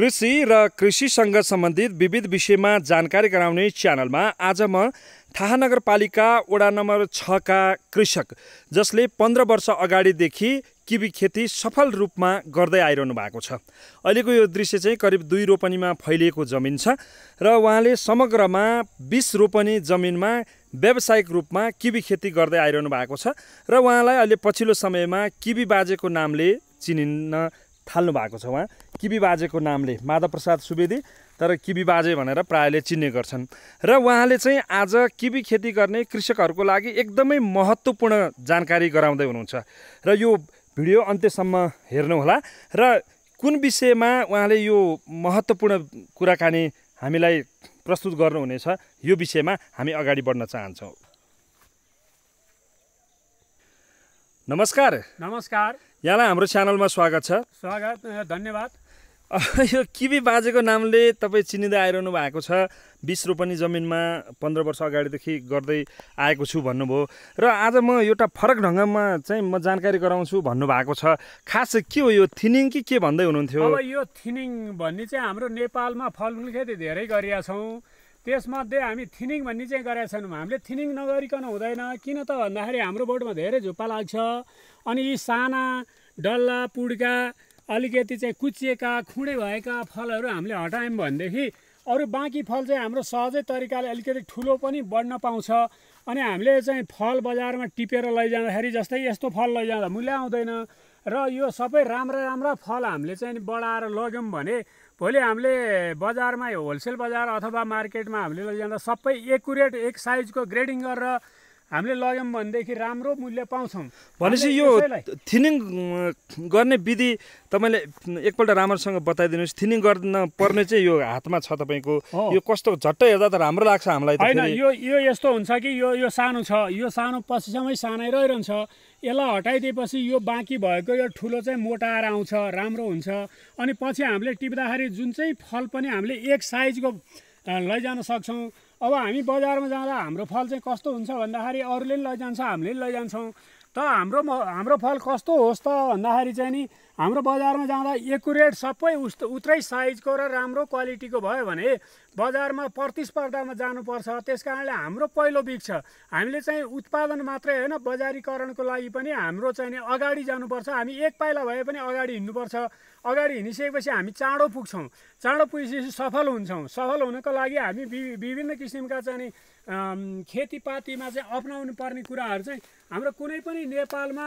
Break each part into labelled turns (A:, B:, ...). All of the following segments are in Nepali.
A: कृषि र कृषिसँग सम्बन्धित विविध विषयमा जानकारी गराउने च्यानलमा आज म थाहा नगरपालिका वडा नम्बर छका कृषक जसले पन्ध्र वर्ष अगाडिदेखि किबी खेती सफल रूपमा गर्दै आइरहनु भएको छ अहिलेको यो दृश्य चाहिँ करिब दुई रोपनीमा फैलिएको जमिन छ र उहाँले समग्रमा बिस रोपनी जमिनमा व्यावसायिक रूपमा किबी खेती गर्दै आइरहनु भएको छ र उहाँलाई अहिले पछिल्लो समयमा किबी बाजेको नामले चिनिन थाल्नु भएको छ उहाँ किबी बाजेको नामले माधव प्रसाद सुवेदी तर किबी बाजे भनेर प्रायले चिन्ने गर्छन् र उहाँले चाहिँ आज किबी खेती गर्ने कृषकहरूको लागि एकदमै महत्त्वपूर्ण जानकारी गराउँदै हुनुहुन्छ र यो भिडियो अन्त्यसम्म हेर्नुहोला र कुन विषयमा उहाँले यो महत्त्वपूर्ण कुराकानी हामीलाई प्रस्तुत गर्नुहुनेछ यो विषयमा हामी अगाडि बढ्न चाहन्छौँ नमस्कार नमस्कार यहाँलाई हाम्रो च्यानलमा स्वागत छ स्वागत धन्यवाद यो किबी बाजेको नामले तपाईँ चिनिँदै आइरहनु भएको छ बिस रोपनी जमिनमा पन्ध्र वर्ष अगाडिदेखि गर्दै आएको छु भन्नुभयो र आज म एउटा फरक ढङ्गमा चाहिँ म जानकारी गराउँछु भन्नुभएको छ खास के हो यो थिनिङ कि के भन्दै हुनुहुन्थ्यो अब
B: यो थिनिङ भन्ने चाहिँ हाम्रो नेपालमा फलफुल खेती धेरै गरिरहेछौँ त्यसमध्ये हामी थिनिङ भन्ने चाहिँ गरेका छैनौँ हामीले थिनिङ नगरिकन हुँदैन किन त भन्दाखेरि हाम्रो बोटमा धेरै झुप्पा लाग्छ अनि यी साना डल्ला पुड्का अलिकति चाहिँ कुचिएका खुँडे भएका फलहरू हामीले हटायौँ भनेदेखि अरू बाँकी फल चाहिँ हाम्रो सहजै तरिकाले अलिकति ठुलो पनि बढ्न पाउँछ अनि हामीले चाहिँ फल बजारमा टिपेर लैजाँदाखेरि जस्तै यस्तो फल लैजाँदा मूल्य आउँदैन र यो सबै राम्रा राम्रा फल हामीले चाहिँ बढाएर लग्यौँ भने भोलि हामीले बजारमा होलसेल बजार अथवा मार्केटमा हामीले लैजाँदा सबै एकुरेट एक साइजको ग्रेडिङ गरेर हामीले लग्यौँ भनेदेखि राम्रो मूल्य पाउँछौँ भनेपछि यो
A: थिनिङ गर्ने विधि तपाईँले एकपल्ट राम्रोसँग बताइदिनुहोस् थिनिङ गर्न पर्ने चाहिँ यो हातमा छ तपाईँको यो कस्तो झट्टै हेर्दा त राम्रो लाग्छ हामीलाई होइन यो
B: यो यस्तो हुन्छ कि यो यो सानो छ यो सानो पछिसम्मै सानै रहिरहन्छ यसलाई हटाइदिएपछि यो बाँकी भएको यो ठुलो चाहिँ मोटाएर आउँछ राम्रो हुन्छ अनि पछि हामीले टिप्दाखेरि जुन चाहिँ फल पनि हामीले एक साइजको लैजान सक्छौँ अब हामी बजारमा जाँदा हाम्रो फल चाहिँ कस्तो हुन्छ भन्दाखेरि अरूले पनि लैजान्छ हामीले पनि लैजान्छौँ त हाम्रो हाम्रो फल कस्तो होस् त भन्दाखेरि चाहिँ नि हाम्रो बजारमा जाँदा एकुरेट सबै उस् उत्रै साइजको र राम्रो क्वालिटीको भयो भने बजारमा प्रतिस्पर्धामा जानुपर्छ त्यस कारणले हाम्रो पहिलो छ हामीले चाहिँ उत्पादन मात्रै होइन बजारीकरणको लागि पनि हाम्रो चाहिँ नि अगाडि जानुपर्छ हामी एक पाइला भए पनि अगाडि हिँड्नुपर्छ अगाडि हिँडिसकेपछि हामी चाँडो पुग्छौँ चाँडो पुगेपछि सफल हुन्छौँ सफल हुनको लागि हामी विभिन्न किसिमका चाहिँ खेतीपातीमा चाहिँ अप्नाउनु पर्ने कुराहरू चाहिँ हाम्रो कुनै पनि नेपालमा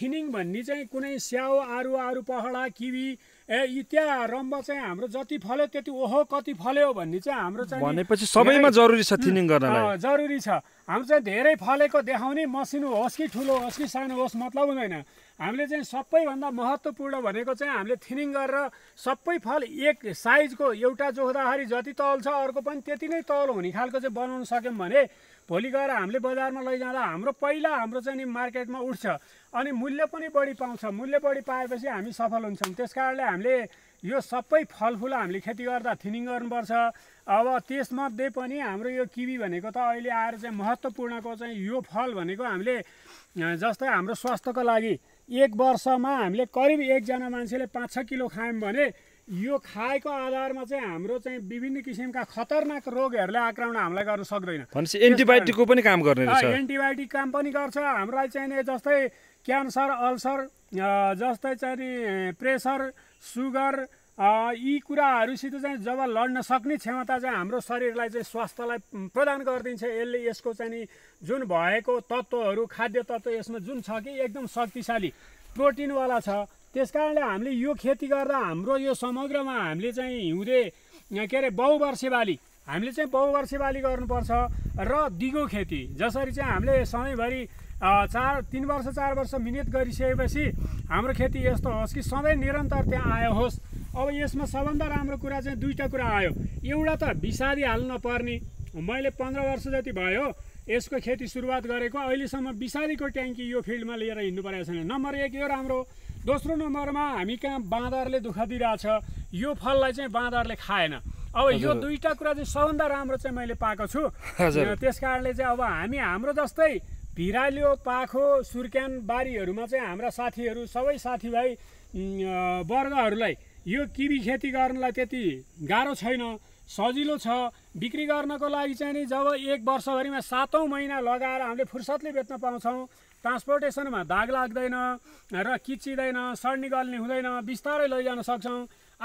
B: थिनिङ भन्ने चाहिँ कुनै स्याउ आरु आरु पहडा किवी ए यी त्यहाँ रम्ब चाहिँ हाम्रो जति फल्यो त्यति ओहो कति फल्यो भन्ने चाहिँ हाम्रो चाहिँ भनेपछि सबैमा जरुरी छ थिनिङ गर्न जरुरी छ हाम्रो चाहिँ धेरै फलेको देखाउने मसिनो होस् कि ठुलो होस् कि सानो होस् मतलब हुँदैन हामीले चाहिँ सबैभन्दा महत्त्वपूर्ण भनेको चाहिँ हामीले थिनिङ गरेर सबै फल एक साइजको एउटा जोख्दाखेरि जति तल छ अर्को पनि त्यति नै तल हुने खालको चाहिँ बनाउन सक्यौँ भने भोलि गएर हामीले बजारमा लैजाँदा हाम्रो पहिला हाम्रो चाहिँ नि मार्केटमा उठ्छ अनि मूल्य पनि बढी पाउँछ मूल्य बढी पाएपछि हामी सफल हुन्छौँ त्यस कारणले हामीले यो सबै फलफुल हामीले खेती गर्दा थिनिङ गर्नुपर्छ अब त्यसमध्ये पनि हाम्रो यो किवी भनेको त अहिले आएर चाहिँ महत्त्वपूर्णको चाहिँ यो फल भनेको हामीले जस्तै हाम्रो स्वास्थ्यको लागि एक वर्षमा हामीले करिब एकजना मान्छेले पाँच छ किलो खायौँ भने यो खाएको आधारमा चाहिँ हाम्रो चाहिँ विभिन्न किसिमका खतरनाक रोगहरूले आक्रमण हामीलाई गर्न सक्दैन
A: भनेपछि एन्टिबायोटिकको पनि काम गर्ने
B: एन्टिबायोटिक काम पनि गर्छ हामीलाई नि जस्तै क्यान्सर अल्सर जस्तै चाहिँ प्रेसर सुगर यी कुराहरूसित चाहिँ जब लड्न सक्ने क्षमता चाहिँ हाम्रो शरीरलाई चाहिँ स्वास्थ्यलाई प्रदान गरिदिन्छ यसले यसको चाहिँ जुन भएको तत्त्वहरू खाद्य तत्त्व यसमा जुन छ कि एकदम शक्तिशाली प्रोटिनवाला छ त्यस कारणले हामीले यो खेती गर्दा हाम्रो यो समग्रमा हामीले चाहिँ हिउँदे के अरे बहुवर्षे बाली हामीले चाहिँ बहुवर्षे बाली गर्नुपर्छ र दिगो खेती जसरी चाहिँ हामीले सधैँभरि चार तिन वर्ष चार वर्ष मिहिनेत गरिसकेपछि हाम्रो खेती यस्तो होस् कि सधैँ निरन्तर त्यहाँ आयो होस् अब यसमा सबभन्दा राम्रो कुरा चाहिँ दुईवटा कुरा आयो एउटा त विषारी हाल्न नपर्ने मैले पन्ध्र वर्ष जति भयो यसको खेती सुरुवात गरेको अहिलेसम्म विषारीको ट्याङ्की यो फिल्डमा लिएर हिँड्नु परेको छैन नम्बर एक यो राम्रो दोस्रो नम्बरमा हामी कहाँ बाँदरले दुःख दिइरहेछ यो फललाई चाहिँ बाँदरले खाएन अब यो दुईवटा कुरा चाहिँ सबभन्दा राम्रो चाहिँ मैले पाएको छु त्यस कारणले चाहिँ अब हामी हाम्रो जस्तै भिरालियो पाखो सुर्क्यान बारीहरूमा चाहिँ हाम्रा साथीहरू सबै साथीभाइ वर्गहरूलाई यो किवी खेती गर्नलाई त्यति गाह्रो छैन सजिलो छ बिक्री गर्नको लागि चाहिँ नि जब एक वर्षभरिमा सातौँ महिना लगाएर हामीले फुर्सदले बेच्न पाउँछौँ ट्रान्सपोर्टेसनमा दाग लाग्दैन र किचिँदैन सर्ने गल्ने हुँदैन बिस्तारै लैजान सक्छौँ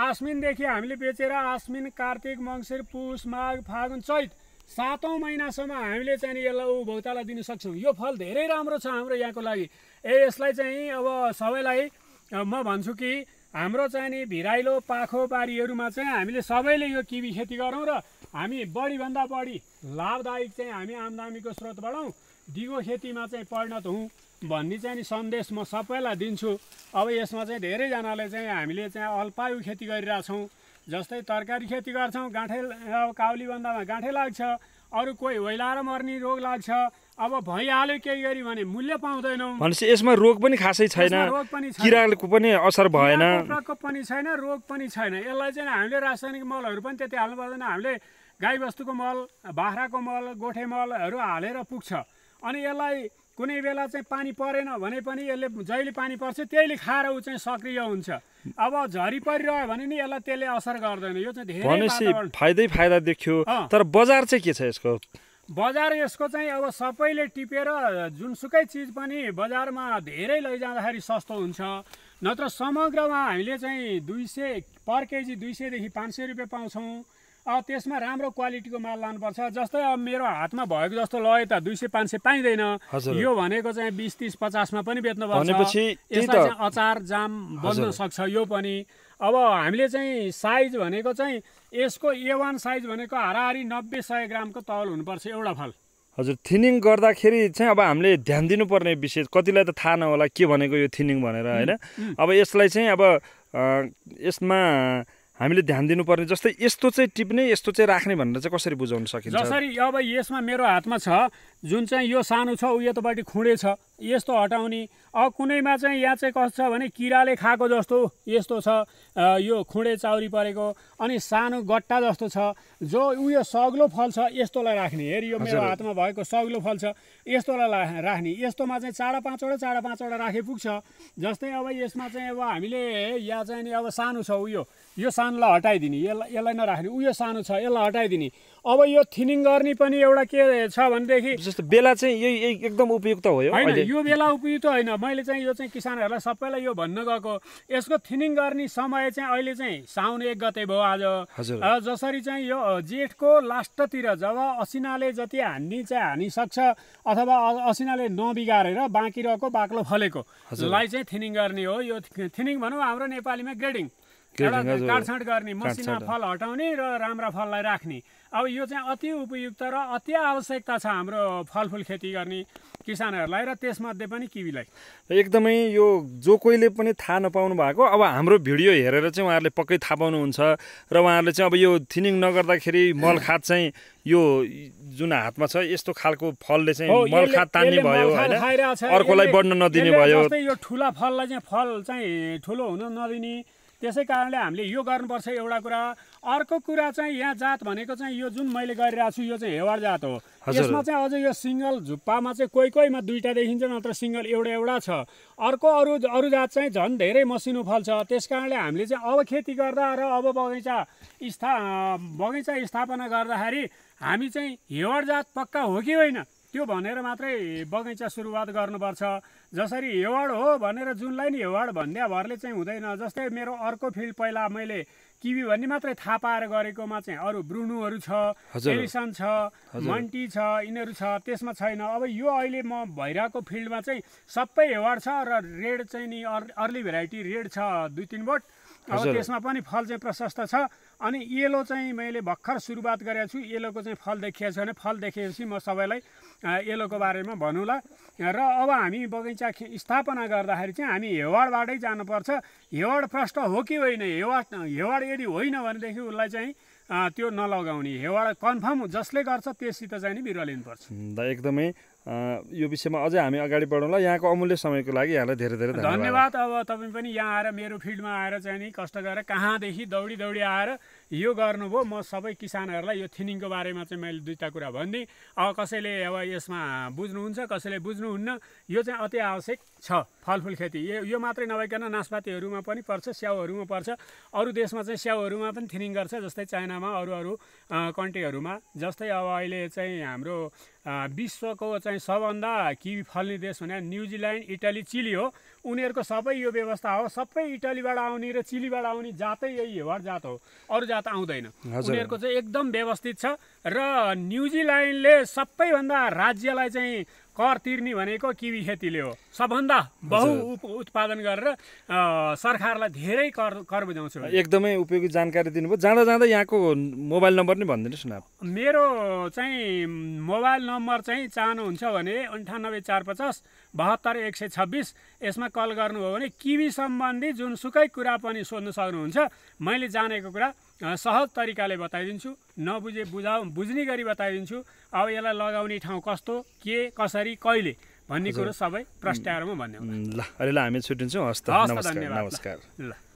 B: आसमिनदेखि हामीले बेचेर आसमिन कार्तिक मङ्सिर पुष माघ फागुन चैत सातौँ महिनासम्म हामीले चाहिँ नि यसलाई ऊ दिन सक्छौँ यो फल धेरै राम्रो छ हाम्रो यहाँको लागि ए यसलाई चाहिँ अब सबैलाई म भन्छु कि हाम्रो चाहिँ नि भिराइलो पाखो चाहिँ हामीले सबैले यो किबी खेती गरौँ र हामी बढीभन्दा बढी लाभदायक चाहिँ हामी आमदामीको स्रोत बढाउँ दिगो खेतीमा चाहिँ परिणत हुँ भन्ने चाहिँ नि सन्देश म सबैलाई दिन्छु अब यसमा चाहिँ धेरैजनाले चाहिँ हामीले चाहिँ अल्पायु खेती गरिरहेछौँ जस्तै तरकारी खेती गर्छौँ गाँठे बन्दामा गाँठे लाग्छ अरू कोही होइलाएर मर्ने रोग लाग्छ अब भइहाल्यो केही गरी भने मूल्य पाउँदैनौँ भनेपछि
A: यसमा रोग पनि खासै छैन रोग पनि किराको पनि असर भएन
B: पनि छैन रोग पनि छैन यसलाई चाहिँ हामीले रासायनिक मलहरू पनि त्यति हाल्नु पर्दैन हामीले गाईबस्तुको मल बाख्राको मल गोठे मलहरू हालेर पुग्छ अनि यसलाई कुनै बेला चाहिँ पानी परेन भने पनि यसले जहिले पानी पर्छ त्यहीले खाएर ऊ चाहिँ सक्रिय हुन्छ अब झरी परिरह्यो भने नि यसलाई त्यसले असर गर्दैन यो चाहिँ धेरै
A: फाइदै फाइदा देखियो तर बजार चाहिँ के छ यसको
B: बजार यसको चाहिँ अब सबैले टिपेर जुनसुकै चिज पनि बजारमा धेरै लैजाँदाखेरि सस्तो हुन्छ नत्र समग्रमा हामीले चाहिँ दुई सय पर केजी दुई सयदेखि पाँच सय रुपियाँ पाउँछौँ अब त्यसमा राम्रो क्वालिटीको माल लानुपर्छ जस्तै अब मेरो हातमा भएको जस्तो लय त दुई सय पाँच सय पाइँदैन यो भनेको चाहिँ बिस तिस पचासमा पनि बेच्नु चाहिँ अचार जाम बन्न सक्छ यो पनि अब हामीले चाहिँ साइज भनेको चाहिँ यसको ए वान साइज भनेको हाराहारी नब्बे सय ग्रामको तौल हुनुपर्छ एउटा फल
A: हजुर थिनिङ गर्दाखेरि चाहिँ अब हामीले ध्यान दिनुपर्ने विषय कतिलाई त थाहा नहोला के भनेको यो थिनिङ भनेर होइन अब यसलाई चाहिँ अब यसमा हामीले ध्यान दिनुपर्ने जस्तै यस्तो चाहिँ टिप्ने यस्तो चाहिँ राख्ने भनेर चाहिँ कसरी बुझाउन सकिन्छ जसरी
B: अब यसमा मेरो हातमा छ जुन चाहिँ यो सानो छ बाटी खुँडे छ यस्तो हटाउने अब कुनैमा चाहिँ यहाँ चाहिँ कस्तो छ भने किराले खाएको जस्तो यस्तो छ यो खुँडे चाउरी परेको अनि सानो गट्टा जस्तो छ जो उयो सग्लो फल छ यस्तोलाई राख्ने हेर यो मेरो हातमा भएको सग्लो फल छ यस्तोलाई राख्ने यस्तोमा चाहिँ चार पाँचवटा चार पाँचवटा राखे पुग्छ जस्तै अब यसमा चाहिँ अब हामीले यहाँ चाहिँ नि अब सानो छ उयो यो सानोलाई हटाइदिने यसलाई यसलाई नराख्ने उयो सानो छ यसलाई हटाइदिने अब यो थिनिङ गर्ने पनि एउटा के छ भनेदेखि जस्तो बेला चाहिँ यही एकदम उपयुक्त हो यो बेला उपयुक्त होइन मैले चाहिँ यो चाहिँ किसानहरूलाई सबैलाई यो भन्न गएको यसको थिनिङ गर्ने समय चाहिँ अहिले चाहिँ साउन एक गते भयो आज जसरी चाहिँ यो जेठको लास्टतिर जब असिनाले जति हान्ने चाहिँ हानिसक्छ अथवा असिनाले नबिगारेर बाँकी रहेको बाक्लो फलेकोलाई चाहिँ थिनिङ गर्ने हो यो थिनिङ भनौँ हाम्रो नेपालीमा ग्रेडिङ
A: एउटा गर्ने मसिना फल
B: हटाउने र राम्रा फललाई राख्ने अब यो चाहिँ अति उपयुक्त र अति आवश्यकता छ हाम्रो फलफुल खेती गर्ने किसानहरूलाई र त्यसमध्ये पनि किवीलाई एकदमै यो जो
A: कोहीले पनि थाहा नपाउनु भएको अब हाम्रो भिडियो हेरेर चाहिँ उहाँहरूले पक्कै थाहा पाउनुहुन्छ र उहाँहरूले चाहिँ अब यो थिनिङ नगर्दाखेरि मल खाद चाहिँ यो जुन हातमा छ यस्तो खालको फलले चाहिँ मल खाद तान्ने भयो अर्कोलाई बढ्न नदिने भयो
B: यो ठुला फललाई चाहिँ फल चाहिँ ठुलो हुन नदिने त्यसै कारणले हामीले यो गर्नुपर्छ एउटा कुरा अर्को कुरा चाहिँ यहाँ जात भनेको चाहिँ यो जुन मैले गरिरहेको छु यो चाहिँ हेवार जात हो यसमा चाहिँ अझ यो सिङ्गल झुप्पामा चाहिँ कोही कोहीमा दुईवटा देखिन्छ नत्र सिङ्गल एउटा एउटा छ अर्को अरू अरू जात चाहिँ झन् धेरै मसिनो फल्छ त्यस कारणले हामीले चाहिँ अब खेती गर्दा र अब बगैँचा स्था बगैँचा स्थापना गर्दाखेरि हामी चाहिँ हेवार जात पक्का हो कि होइन त्यो भनेर मात्रै बगैँचा सुरुवात गर्नुपर्छ जसरी हेवाड हो भनेर जुनलाई नि हेवाड भन्दा भरले चाहिँ हुँदैन जस्तै मेरो अर्को फिल्ड पहिला मैले किवी भन्ने मात्रै थाहा पाएर गरेकोमा चाहिँ अरू ब्रुनुहरू छ एलिसन छ मन्टी छ यिनीहरू छ त्यसमा छैन अब यो अहिले म भइरहेको फिल्डमा चाहिँ सबै हेवाड छ र रेड चाहिँ नि अर्ली भेराइटी रेड छ दुई तिन बोट अब त्यसमा पनि फल चाहिँ प्रशस्त छ अनि येलो चाहिँ मैले भर्खर सुरुवात गरेको छु एलोको चाहिँ फल देखिएको छ भने फल देखेपछि म सबैलाई येलोको बारेमा भनौँला र अब हामी बगैँचा स्थापना गर्दाखेरि चाहिँ हामी हेवाडबाटै जानुपर्छ हेवाड प्रष्ट हो कि होइन हेवाड हेवाड यदि होइन भनेदेखि उसलाई चाहिँ त्यो नलगाउने हेवाड कन्फर्म जसले गर्छ त्यससित चाहिँ नि बिरुवा लिनुपर्छ
A: एकदमै यो विषयमा अझै हामी अगाडि बढौँला यहाँको अमूल्य समयको लागि यहाँलाई धेरै धेरै धन्यवाद
B: अब तपाईँ पनि यहाँ आएर मेरो फिल्डमा आएर चाहिँ नि कष्ट गरेर कहाँदेखि दौडी दौडी आएर यो गर्नुभयो म सबै किसानहरूलाई यो थिनिङको बारेमा चाहिँ मैले दुईवटा कुरा भनिदिएँ अब कसैले अब यसमा बुझ्नुहुन्छ कसैले बुझ्नुहुन्न यो चाहिँ अति आवश्यक छ फलफुल खेती यो यो मात्रै नभइकन नासपातीहरूमा पनि पर्छ स्याउहरूमा पर्छ अरू देशमा चाहिँ स्याउहरूमा पनि थिनिङ गर्छ जस्तै चाइनामा अरू अरू कन्ट्रीहरूमा जस्तै अब अहिले चाहिँ हाम्रो विश्वको चाहिँ चाहिँ सबभन्दा किवी फल्ने देश भने न्युजिल्यान्ड इटली चिली हो उनीहरूको सबै यो व्यवस्था हो सबै इटलीबाट आउने र चिलीबाट आउने जातै यही हेवार जात हो अरू जात आउँदैन उनीहरूको चाहिँ एकदम व्यवस्थित छ र न्युजिल्यान्डले सबैभन्दा राज्यलाई चाहिँ कर तिर्ने भनेको किवी खेतीले हो सबभन्दा बहु उत्पादन गरेर सरकारलाई धेरै कर कर बुझाउँछु
A: एकदमै उपयोगी जानकारी दिनुभयो जाँदा जाँदा यहाँको मोबाइल नम्बर नै भनिदिनुहोस्
B: न मेरो चाहिँ मोबाइल नम्बर चाहिँ चाहनुहुन्छ भने अन्ठानब्बे चार पचास बहत्तर एक सय छब्बिस यसमा कल गर्नुभयो भने किवी सम्बन्धी जुनसुकै कुरा पनि सोध्न सक्नुहुन्छ मैले जानेको कुरा सहज तरिकाले बताइदिन्छु नबुझे बुझाउ बुझ्ने गरी बताइदिन्छु अब यसलाई लगाउने ठाउँ कस्तो के कसरी कहिले भन्ने कुरो सबै प्रस्टारमा भन्ने
A: ल अहिले हामी छुट्टिन्छौँ हस् धन्यवाद नमस्कार
B: ल